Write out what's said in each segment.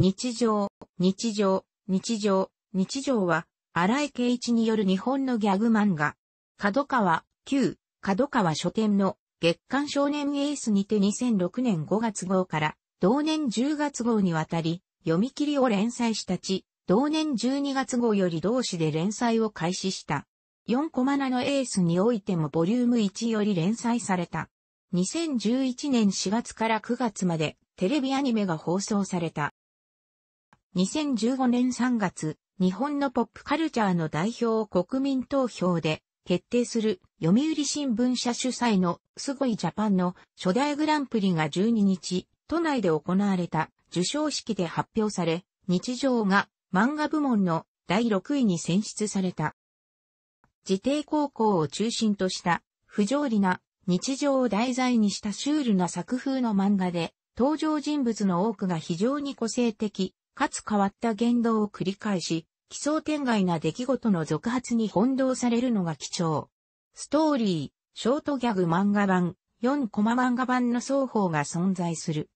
日常、日常、日常、日常は、荒井圭一による日本のギャグ漫画。角川、旧、角川書店の月刊少年エースにて2006年5月号から同年10月号にわたり読み切りを連載したち、同年12月号より同誌で連載を開始した。4コマナのエースにおいてもボリューム1より連載された。2011年4月から9月までテレビアニメが放送された。2015年3月、日本のポップカルチャーの代表を国民投票で決定する読売新聞社主催のすごいジャパンの初代グランプリが12日、都内で行われた受賞式で発表され、日常が漫画部門の第6位に選出された。自邸高校を中心とした不条理な日常を題材にしたシュールな作風の漫画で登場人物の多くが非常に個性的かつ変わった言動を繰り返し、奇想天外な出来事の続発に翻弄されるのが貴重。ストーリー、ショートギャグ漫画版、4コマ漫画版の双方が存在する。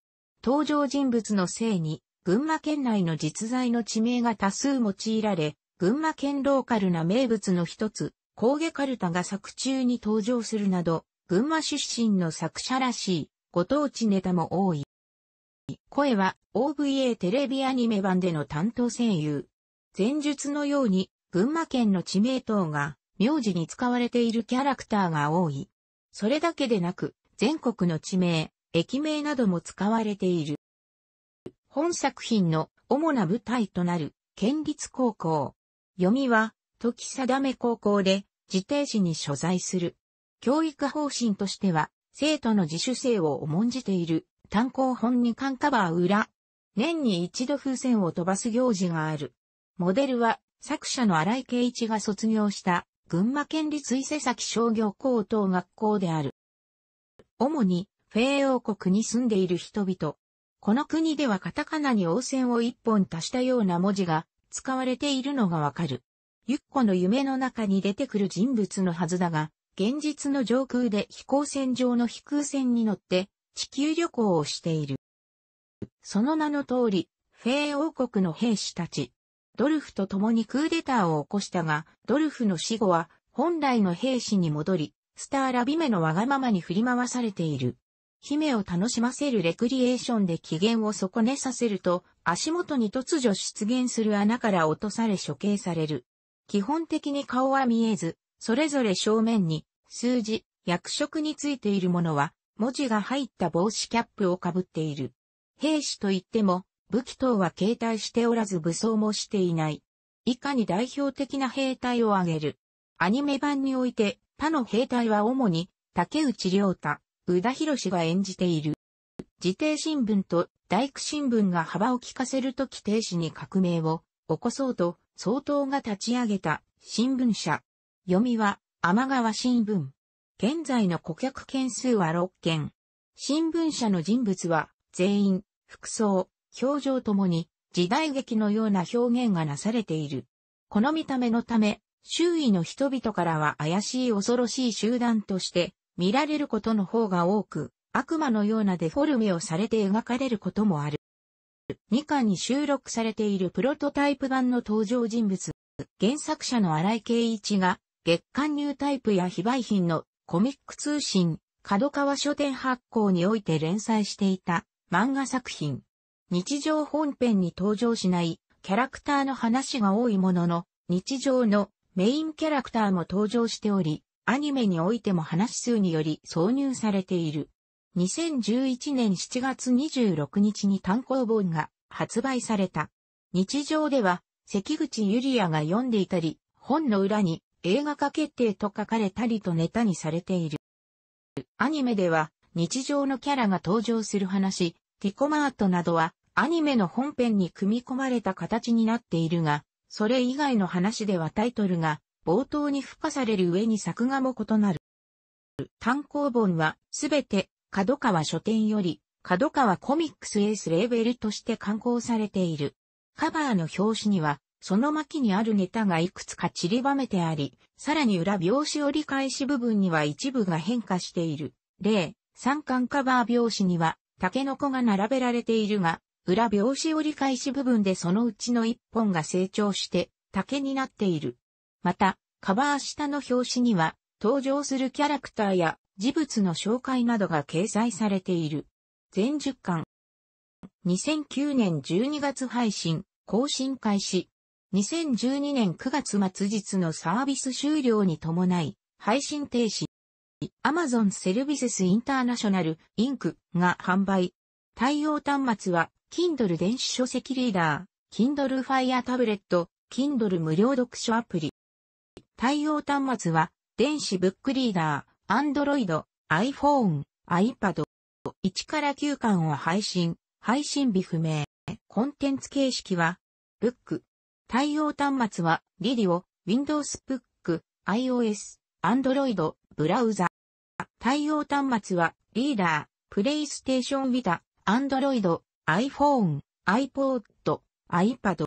登場人物の性に、群馬県内の実在の地名が多数用いられ、群馬県ローカルな名物の一つ、高下カルタが作中に登場するなど、群馬出身の作者らしい、ご当地ネタも多い。声は OVA テレビアニメ版での担当声優。前述のように、群馬県の地名等が、名字に使われているキャラクターが多い。それだけでなく、全国の地名、駅名なども使われている。本作品の主な舞台となる、県立高校。読みは、時定め高校で、自定時に所在する。教育方針としては、生徒の自主性を重んじている。単行本に缶カバー裏。年に一度風船を飛ばす行事がある。モデルは作者の荒井圭一が卒業した群馬県立伊勢崎商業高等学校である。主にフェー王国に住んでいる人々。この国ではカタカナに応戦を一本足したような文字が使われているのがわかる。ゆっこの夢の中に出てくる人物のはずだが、現実の上空で飛行船上の飛空船に乗って地球旅行をしている。その名の通り、フェー王国の兵士たち、ドルフと共にクーデターを起こしたが、ドルフの死後は本来の兵士に戻り、スターラビメのわがままに振り回されている。姫を楽しませるレクリエーションで機嫌を損ねさせると、足元に突如出現する穴から落とされ処刑される。基本的に顔は見えず、それぞれ正面に、数字、役職についているものは、文字が入った帽子キャップをかぶっている。兵士といっても、武器等は携帯しておらず武装もしていない。以下に代表的な兵隊を挙げる。アニメ版において、他の兵隊は主に、竹内良太、宇田博が演じている。自邸新聞と大工新聞が幅を利かせるとき停止に革命を起こそうと、総統が立ち上げた新聞社。読みは、天川新聞。現在の顧客件数は6件。新聞社の人物は、全員、服装、表情ともに、時代劇のような表現がなされている。この見た目のため、周囲の人々からは怪しい恐ろしい集団として見られることの方が多く、悪魔のようなデフォルメをされて描かれることもある。2巻に収録されているプロトタイプ版の登場人物、原作者の荒井圭一が、月刊ニュータイプや非売品のコミック通信、角川書店発行において連載していた漫画作品。日常本編に登場しないキャラクターの話が多いものの、日常のメインキャラクターも登場しており、アニメにおいても話数により挿入されている。2011年7月26日に単行本が発売された。日常では、関口ゆりやが読んでいたり、本の裏に映画化決定と書かれたりとネタにされている。アニメでは日常のキャラが登場する話、ティコマートなどはアニメの本編に組み込まれた形になっているが、それ以外の話ではタイトルが冒頭に付加される上に作画も異なる。単行本はすべて角川書店より角川コミックスエースレーベルとして刊行されている。カバーの表紙にはその巻にあるネタがいくつか散りばめてあり、さらに裏表紙折り返し部分には一部が変化している。例、三巻カバー表紙には、タケノコが並べられているが、裏表紙折り返し部分でそのうちの一本が成長して、竹になっている。また、カバー下の表紙には、登場するキャラクターや事物の紹介などが掲載されている。全10巻。2009年12月配信、更新開始。2012年9月末日のサービス終了に伴い、配信停止。Amazon Services International Inc. が販売。対応端末は、Kindle 電子書籍リーダー、Kindle Fire Tablet、Kindle 無料読書アプリ。対応端末は、電子ブックリーダー、Android、iPhone、iPad。1から9巻を配信、配信日不明。コンテンツ形式は、ブック、対応端末は、リディオ、Windows Book、iOS、Android、ブラウザ。対応端末は、リーダー、PlayStation Vita、Android、iPhone、iPod、iPad。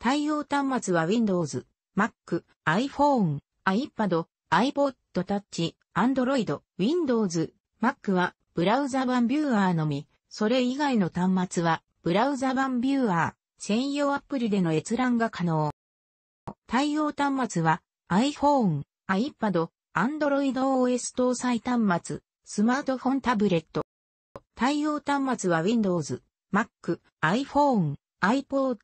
対応端末は Windows、Mac、iPhone、iPad、iPod Touch、Android、Windows、Mac はブラウザ版ビューアーのみ、それ以外の端末はブラウザ版ビューアー、専用アプリでの閲覧が可能。対応端末は iPhone、iPad、Android OS 搭載端末、スマートフォンタブレット。対応端末は Windows、Mac、iPhone、iPod、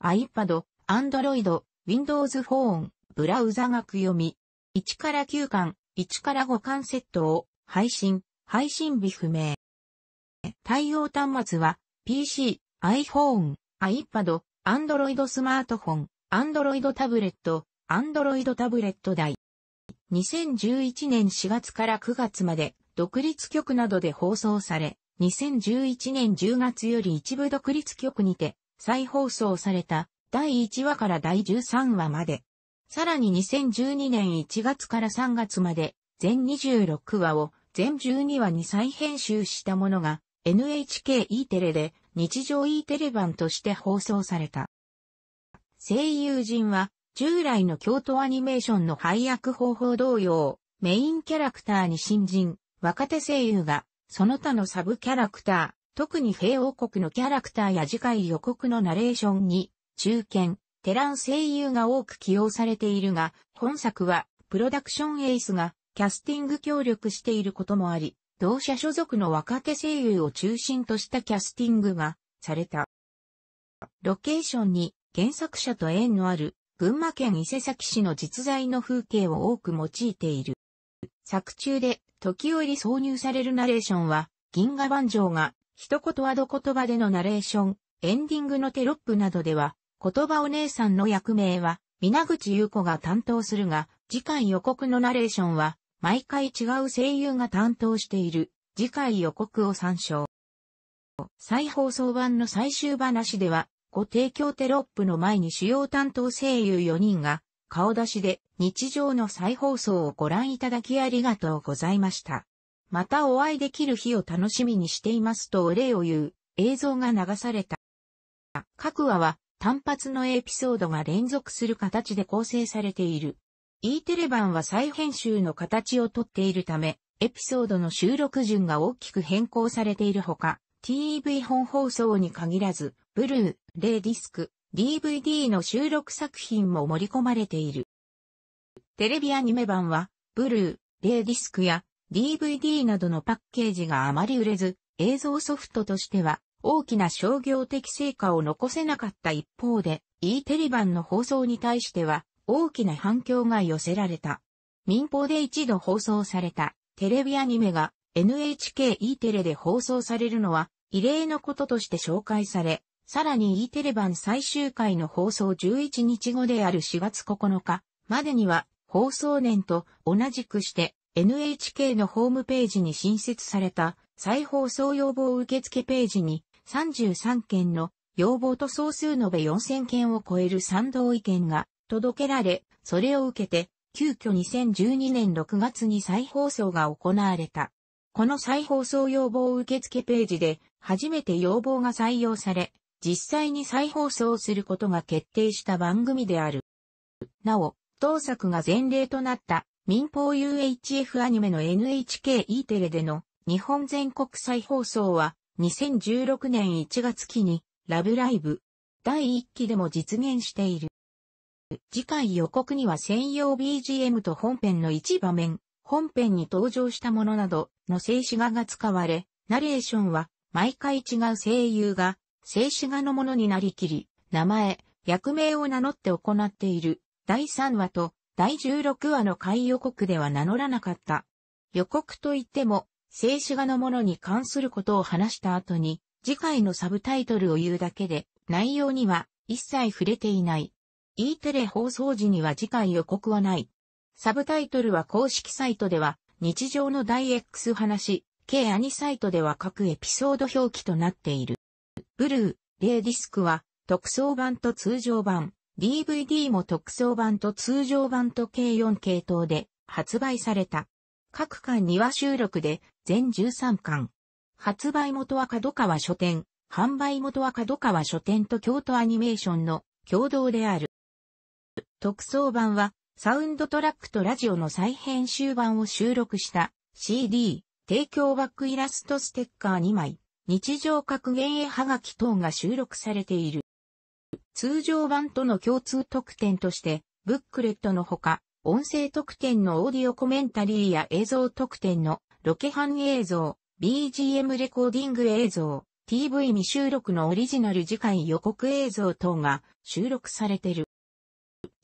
iPad、Android、Windows Phone、ブラウザ学読み。1から9巻、1から5巻セットを配信、配信日不明。対応端末は PC、iPhone、iPad、Android スマートフォン、Android タブレット、Android タブレット台。2011年4月から9月まで独立局などで放送され、2011年10月より一部独立局にて再放送された第1話から第13話まで。さらに2012年1月から3月まで全26話を全12話に再編集したものが NHKE テレで日常 E テレ版として放送された。声優陣は、従来の京都アニメーションの配役方法同様、メインキャラクターに新人、若手声優が、その他のサブキャラクター、特に平王国のキャラクターや次回予告のナレーションに、中堅、テラン声優が多く起用されているが、本作は、プロダクションエースが、キャスティング協力していることもあり、同社所属の若手声優を中心としたキャスティングがされた。ロケーションに原作者と縁のある群馬県伊勢崎市の実在の風景を多く用いている。作中で時折挿入されるナレーションは銀河万丈が一言はど言葉でのナレーション、エンディングのテロップなどでは言葉お姉さんの役名は皆口優子が担当するが次回予告のナレーションは毎回違う声優が担当している次回予告を参照。再放送版の最終話では、ご提供テロップの前に主要担当声優4人が顔出しで日常の再放送をご覧いただきありがとうございました。またお会いできる日を楽しみにしていますとお礼を言う映像が流された。各話は単発のエピソードが連続する形で構成されている。E テレ版は再編集の形をとっているため、エピソードの収録順が大きく変更されているほか、TV 本放送に限らず、ブルー、レイディスク、DVD の収録作品も盛り込まれている。テレビアニメ版は、ブルー、レイディスクや DVD などのパッケージがあまり売れず、映像ソフトとしては大きな商業的成果を残せなかった一方で、E テレ版の放送に対しては大きな反響が寄せられた。民放で一度放送されたテレビアニメが NHKE テレで放送されるのは異例のこととして紹介され、さらに E テレ版最終回の放送11日後である4月9日までには放送年と同じくして NHK のホームページに新設された再放送要望受付ページに33件の要望と総数延べ4000件を超える賛同意見が届けられ、それを受けて、急遽2012年6月に再放送が行われた。この再放送要望受付ページで、初めて要望が採用され、実際に再放送することが決定した番組である。なお、当作が前例となった民放 UHF アニメの NHKE テレでの日本全国再放送は2016年1月期にラブライブ第1期でも実現している。次回予告には専用 BGM と本編の一場面、本編に登場したものなどの静止画が使われ、ナレーションは毎回違う声優が静止画のものになりきり、名前、役名を名乗って行っている第3話と第16話の回予告では名乗らなかった。予告といっても、静止画のものに関することを話した後に、次回のサブタイトルを言うだけで、内容には一切触れていない。E テレ放送時には次回予告はない。サブタイトルは公式サイトでは、日常の大 X 話、K アニサイトでは各エピソード表記となっている。ブルー、レイディスクは、特装版と通常版、DVD も特装版と通常版と計4系統で発売された。各巻に話収録で全13巻。発売元は角川書店、販売元は角川書店と京都アニメーションの共同である。特装版は、サウンドトラックとラジオの再編集版を収録した CD、提供バックイラストステッカー2枚、日常格言絵はがき等が収録されている。通常版との共通特典として、ブックレットのほか、音声特典のオーディオコメンタリーや映像特典のロケハン映像、BGM レコーディング映像、TV 未収録のオリジナル次回予告映像等が収録されている。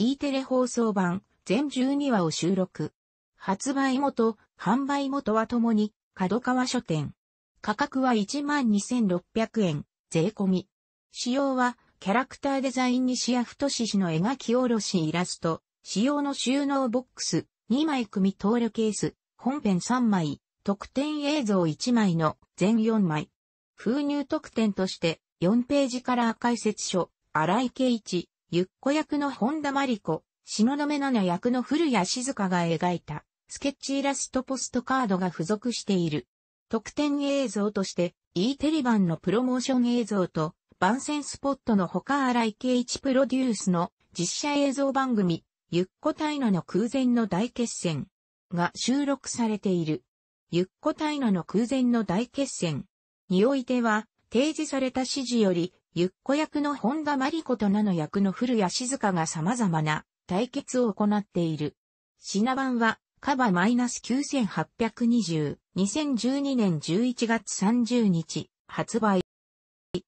E テレ放送版全12話を収録。発売元、販売元はともに、角川書店。価格は12,600円、税込み。仕様は、キャラクターデザインに西谷太氏の描き下ろしイラスト、仕様の収納ボックス、2枚組投ーケース、本編3枚、特典映像1枚の全4枚。封入特典として、4ページカラー解説書、荒井圭一、ゆっこ役の本田真理子、篠目奈々役の古谷静香が描いた、スケッチイラストポストカードが付属している。特典映像として、E テレ版のプロモーション映像と、番宣スポットの他荒井圭一プロデュースの実写映像番組、ゆっこタイノの空前の大決戦が収録されている。ゆっこタイノの空前の大決戦においては、提示された指示よりゆっこ役の本田真理子と名の役の古谷静香が様々な対決を行っている。品番は、カバ -9820、2012年11月30日、発売。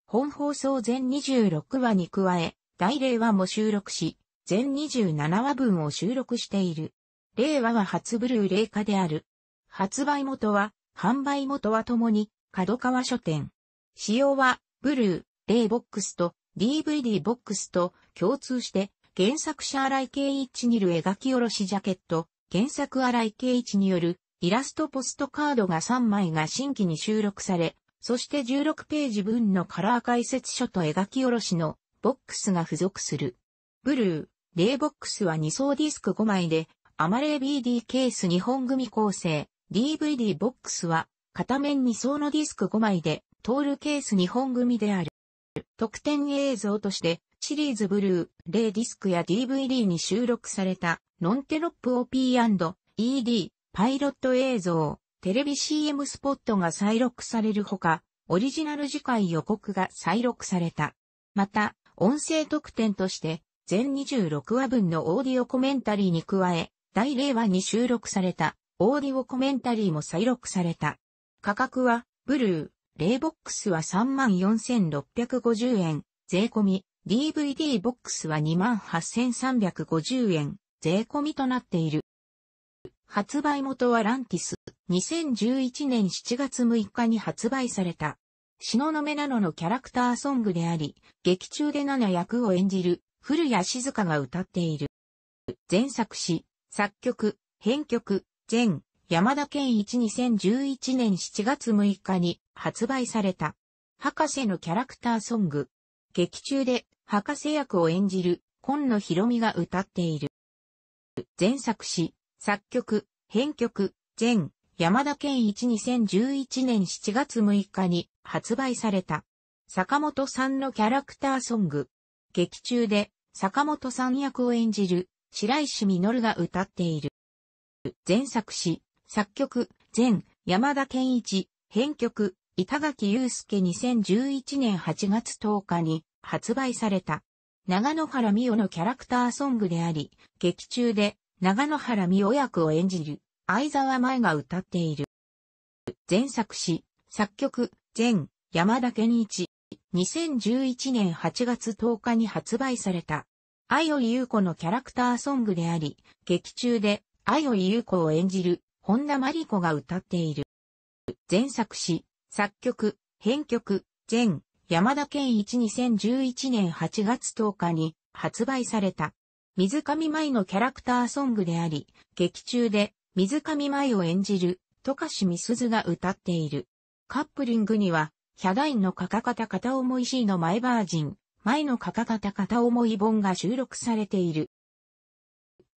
本放送全26話に加え、大令和も収録し、全27話分を収録している。令和は初ブルー霊化である。発売元は、販売元はともに、角川書店。仕様は、ブルー、レイボックスと DVD ボックスと共通して原作者荒井圭一による描き下ろしジャケット、原作荒井圭一によるイラストポストカードが3枚が新規に収録され、そして16ページ分のカラー解説書と描き下ろしのボックスが付属する。ブルー、レイボックスは2層ディスク5枚で、アマレー BD ケース2本組構成、DVD ボックスは片面2層のディスク5枚で、トールケース2本組である。特典映像として、シリーズブルー、レイディスクや DVD に収録された、ノンテロップ OP&ED、パイロット映像、テレビ CM スポットが再録されるほか、オリジナル次回予告が再録された。また、音声特典として、全26話分のオーディオコメンタリーに加え、第0話に収録された、オーディオコメンタリーも再録された。価格は、ブルー、例ボックスは34,650円、税込み、DVD ボックスは28,350円、税込みとなっている。発売元はランティス。2011年7月6日に発売された。シノノメナノのキャラクターソングであり、劇中でナナ役を演じる、古谷静香が歌っている。前作詞、作曲、編曲、全、山田健一2011年7月6日に発売された。博士のキャラクターソング。劇中で博士役を演じる今野博美が歌っている。前作詞、作曲、編曲、全山田健一2011年7月6日に発売された。坂本さんのキャラクターソング。劇中で坂本さん役を演じる白石実が歌っている。前作詞、作曲、前、山田健一、編曲、板垣祐介2011年8月10日に発売された。長野原美代のキャラクターソングであり、劇中で長野原美代役を演じる相沢舞が歌っている。前作詞、作曲、前、山田健一、2011年8月10日に発売された。愛より優子のキャラクターソングであり、劇中で愛より優子を演じる本田真理子が歌っている。全作詞、作曲、編曲、全、山田健一2011年8月10日に発売された。水上舞のキャラクターソングであり、劇中で水上舞を演じる、トカシミスズが歌っている。カップリングには、ヒャダインのカカカタタ思い C のイバージン、前のカカカタタ思い本が収録されている。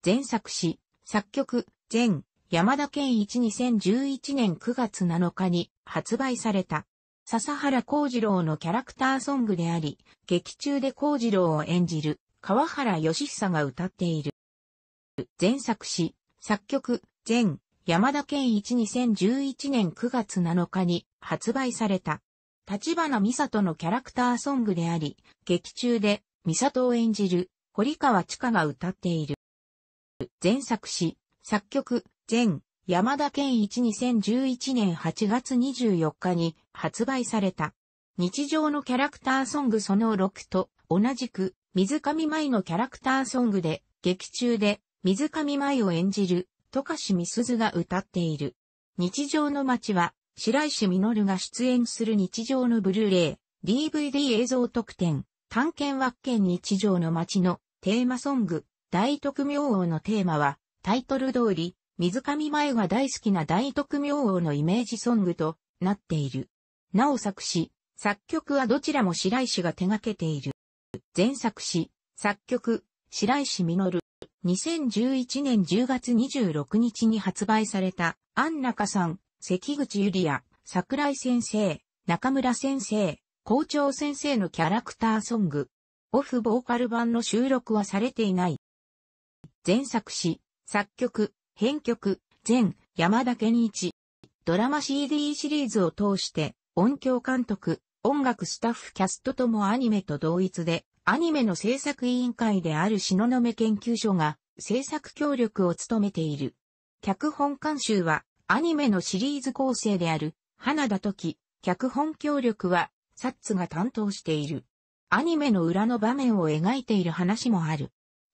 全作詞、作曲、全、山田健一2011年9月7日に発売された。笹原幸次郎のキャラクターソングであり、劇中で幸次郎を演じる川原義久が歌っている。前作詞、作曲、全山田健一2011年9月7日に発売された。立花美里のキャラクターソングであり、劇中で美里を演じる堀川千佳が歌っている。前作詞、作曲、前、山田健一2011年8月24日に発売された。日常のキャラクターソングその6と同じく水上舞のキャラクターソングで劇中で水上舞を演じるしみ美鈴が歌っている。日常の街は白石実が出演する日常のブルーレイ、DVD 映像特典、探検惑券日常の街のテーマソング、大特明王のテーマはタイトル通り水上前が大好きな大徳明王のイメージソングとなっている。なお作詞、作曲はどちらも白石が手掛けている。前作詞、作曲、白石実。2011年10月26日に発売された、安中さん、関口ゆりや、桜井先生、中村先生、校長先生のキャラクターソング。オフボーカル版の収録はされていない。前作詞、作曲、編曲、全、山田健一。ドラマ CD シリーズを通して、音響監督、音楽スタッフキャストともアニメと同一で、アニメの制作委員会である東雲研究所が制作協力を務めている。脚本監修はアニメのシリーズ構成である花田時、脚本協力はサッツが担当している。アニメの裏の場面を描いている話もある。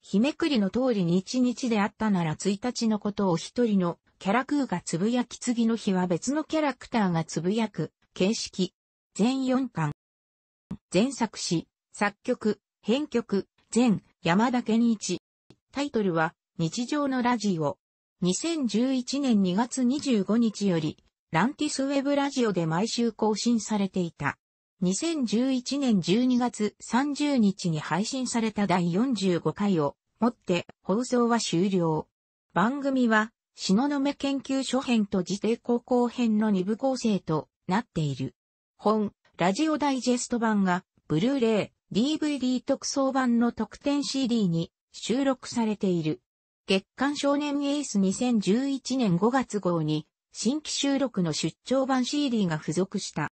日めくりの通りに一日であったなら一日のことを一人のキャラクーがつぶやき次の日は別のキャラクターがつぶやく形式。全4巻。全作詞、作曲、編曲、全山田健一。タイトルは日常のラジオ。2011年2月25日よりランティスウェブラジオで毎週更新されていた。2011年12月30日に配信された第45回をもって放送は終了。番組は、の目研究所編と自定高校編の二部構成となっている。本、ラジオダイジェスト版が、ブルーレイ、DVD 特装版の特典 CD に収録されている。月刊少年エース2011年5月号に、新規収録の出張版 CD が付属した。